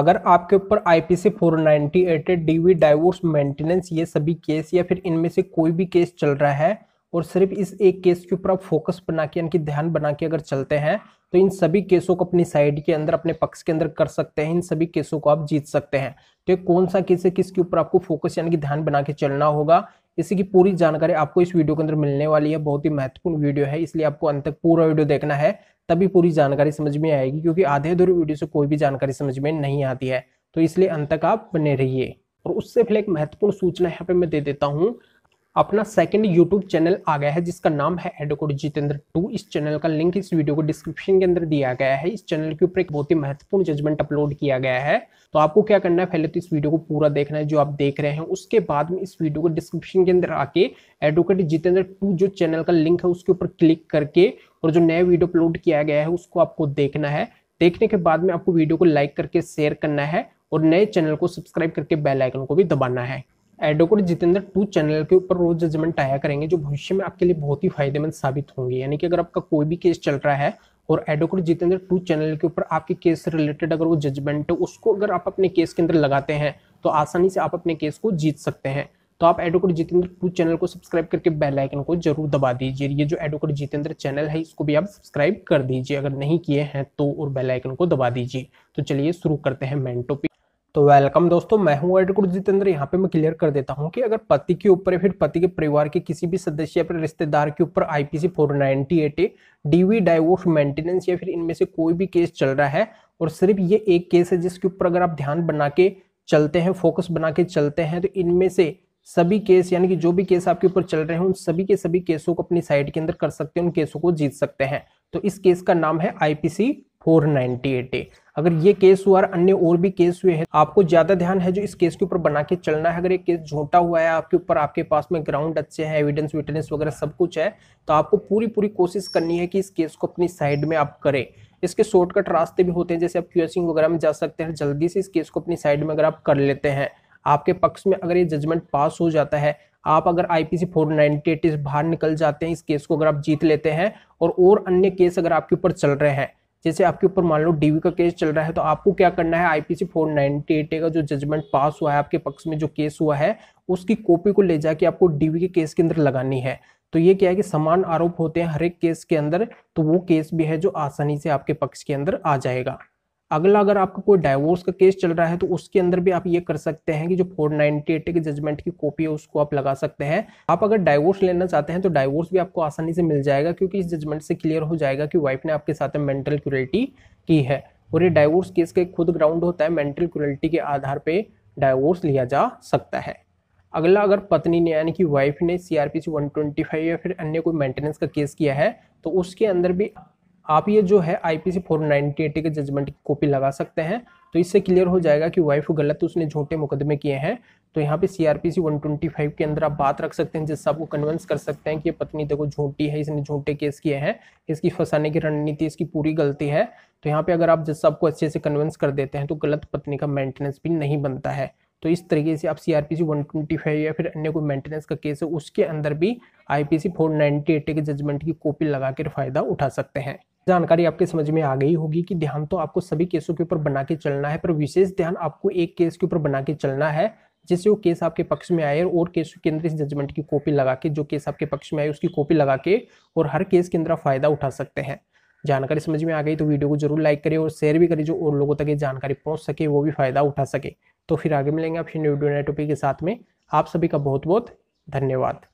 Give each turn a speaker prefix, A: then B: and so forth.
A: अगर आपके ऊपर IPC D DV divorce maintenance ये सभी केस या फिर इनमें से कोई भी केस चल रहा है और सिर्फ इस एक केस के ऊपर आप फोकस बना के यानी कि ध्यान बना के अगर चलते हैं तो इन सभी केसों को अपनी साइड के अंदर अपने पक्ष के अंदर कर सकते हैं इन सभी केसों को आप जीत सकते हैं तो कौन सा केस है किसके ऊपर आपको फोकस यानी कि ध्यान बना के चलना होगा इसी की पूरी जानकारी आपको इस वीडियो के अंदर मिलने वाली है बहुत ही महत्वपूर्ण वीडियो है इसलिए आपको अंत तक पूरा वीडियो देखना है तभी पूरी जानकारी समझ में आएगी क्योंकि आधे अधूरी वीडियो से कोई भी जानकारी समझ में नहीं आती है तो इसलिए अंत तक आप बने रहिए और उससे पहले एक महत्वपूर्ण सूचना यहाँ पे मैं दे देता हूँ अपना सेकंड यूट्यूब चैनल आ गया है जिसका नाम है एडोकोड जितेंद्र टू इस चैनल का लिंक इस वीडियो को डिस्क्रिप्शन के अंदर दिया गया है इस चैनल के ऊपर एक बहुत ही महत्वपूर्ण जजमेंट अपलोड किया गया है तो आपको क्या करना है पहले तो इस वीडियो को पूरा देखना है जो आप देख रहे हैं उसके बाद में इस वीडियो को डिस्क्रिप्शन के अंदर आके एडवोकेट जितेंद्र टू जो चैनल का लिंक है उसके ऊपर क्लिक करके और जो नया वीडियो अपलोड किया गया है उसको आपको देखना है देखने के बाद में आपको वीडियो को लाइक करके शेयर करना है और नए चैनल को सब्सक्राइब करके बेल आइकन को भी दबाना है एडवोकेट जितेंद्र टू चैनल के ऊपर रोज जजमेंट आया करेंगे जो भविष्य में आपके लिए बहुत ही फायदेमंद साबित होंगे यानी कि अगर आपका कोई भी केस चल रहा है और एडवोकेट जितेंद्र टू चैनल के ऊपर आपके केस से रिलेटेड अगर वो जजमेंट है उसको अगर आप अपने केस के अंदर लगाते हैं तो आसानी से आप अपने केस को जीत सकते हैं तो आप एडवोकेट जितेंद्र टू चैनल को सब्सक्राइब करके बेल आइकन को जरूर दबा दीजिए ये जो एडवोकेट जितेंद्र चैनल है इसको भी आप सब्सक्राइब कर दीजिए अगर नहीं किए हैं तो और बेल आइकन को दबा दीजिए तो चलिए शुरू करते हैं मेन टॉपिक तो वेलकम दोस्तों मैं हूं एडवोकेट जितेंद्र यहाँ पे मैं क्लियर कर देता हूं कि अगर पति के ऊपर फिर पति के परिवार के किसी भी सदस्य या फिर रिश्तेदार के ऊपर IPC 498 A DV divorce maintenance या फिर इनमें से कोई भी केस चल रहा है और सिर्फ ये एक केस है जिसके ऊपर अगर आप ध्यान बना के चलते हैं फोकस बना के चलते हैं तो इनमें से सभी केस यानी कि जो भी केस आपके ऊपर चल रहे हैं उन सभी के सभी केसों को अपनी साइड के अंदर कर सकते हैं उन केसों को जीत सकते हैं तो इस केस का नाम है IPC four ninety eight A अगर ये केस हुआ और अन्य और भी केस हुए हैं आपको ज्यादा ध्यान है जो इस केस के ऊपर बना के चलना है अगर ये केस झोंटा हुआ है आपके ऊपर आपके पास में ग्राउंड अच्छे हैं एविडेंस विटनेस वगैरह सब कुछ है तो आपको पूरी पूरी कोशिश करनी है कि इस केस को अपनी साइड में आप करें इसके शॉर्टकट रास्ते भी होते हैं जैसे आप क्यूएसिंग वगैरह में जा सकते हैं जल्दी से इस केस को अपनी साइड में अगर आप कर लेते हैं आपके पक्ष में अगर ये जजमेंट पास हो जाता है आप अगर आईपीसी 498 से बाहर निकल जाते हैं इस केस को अगर आप जीत लेते हैं और और अन्य केस अगर आपके ऊपर चल रहे हैं जैसे आपके ऊपर मान लो डीवी का केस चल रहा है तो आपको क्या करना है आईपीसी 498 का जो जजमेंट पास हुआ है आपके पक्ष में जो केस हुआ है उसकी कॉपी को ले जाके आपको डीवी के केस के अंदर लगानी है तो ये क्या है कि समान आरोप होते हैं हर एक केस के अंदर तो वो केस भी है जो आसानी से आपके पक्ष के अंदर आ जाएगा अगला अगर आपका कोई डाइवोर्स का केस चल रहा है तो उसके अंदर भी आप ये कर सकते हैं कि जो फोर नाइनटी एट के जजमेंट की कॉपी है उसको आप लगा सकते हैं आप अगर डाइवोर्स लेना चाहते हैं तो डाइवोर्स भी आपको आसानी से मिल जाएगा क्योंकि इस जजमेंट से क्लियर हो जाएगा कि वाइफ ने आपके साथ मेंटल क्यूरिटी की है और ये डाइवोर्स केस का के खुद ग्राउंड होता है मेंटल क्यूरिटी के आधार पर डाइवोर्स लिया जा सकता है अगला अगर पत्नी ने यानी कि वाइफ ने C R P C one twenty five या फिर अन्य कोई मेंटेनेंस का केस किया है तो उसके अंदर भी आप ये जो है आईपीसी 498 के जजमेंट की कॉपी लगा सकते हैं तो इससे क्लियर हो जाएगा कि वाइफ गलत उसने झूठे मुकदमे किए हैं तो यहाँ पे सीआरपीसी 125 के अंदर आप बात रख सकते हैं जिससे आपको कन्विंस कर सकते हैं कि ये पत्नी देखो झूठी है इसने झूठे केस किए हैं इसकी फंसाने की रणनीति इसकी पूरी गलती है तो यहाँ पे अगर आप जिस आपको अच्छे से कन्विंस कर देते हैं तो गलत पत्नी का मेंटेनेंस भी नहीं बनता है तो इस तरीके से आप C R P C one twenty five या फिर अन्य कोई मेंटेनेंस का केस है उसके अंदर भी I P C four ninety eight के जजमेंट की कॉपी लगा कर फ़ायदा उठा सकते हैं जानकारी आपके समझ में आ गई होगी कि ध्यान तो आपको सभी केसों के ऊपर बना के चलना है पर विशेष ध्यान आपको एक केस के ऊपर बना के चलना है जिससे वो केस आपके पक्ष में आए और केस के अंदर इस जजमेंट की कॉपी लगा के जो केस आपके पक्ष में आए उसकी कॉपी लगा के और हर केस के अंदर आप फायदा उठा सकते हैं जानकारी समझ में आ गई तो वीडियो को जरूर लाइक करें और शेयर भी करें जो और लोगों तक ये जानकारी पहुंच सके वो भी फायदा उठा सके तो फिर आगे मिलेंगे आप फिर वीडियो नए टॉपिक के साथ में आप सभी का बहुत बहुत धन्यवाद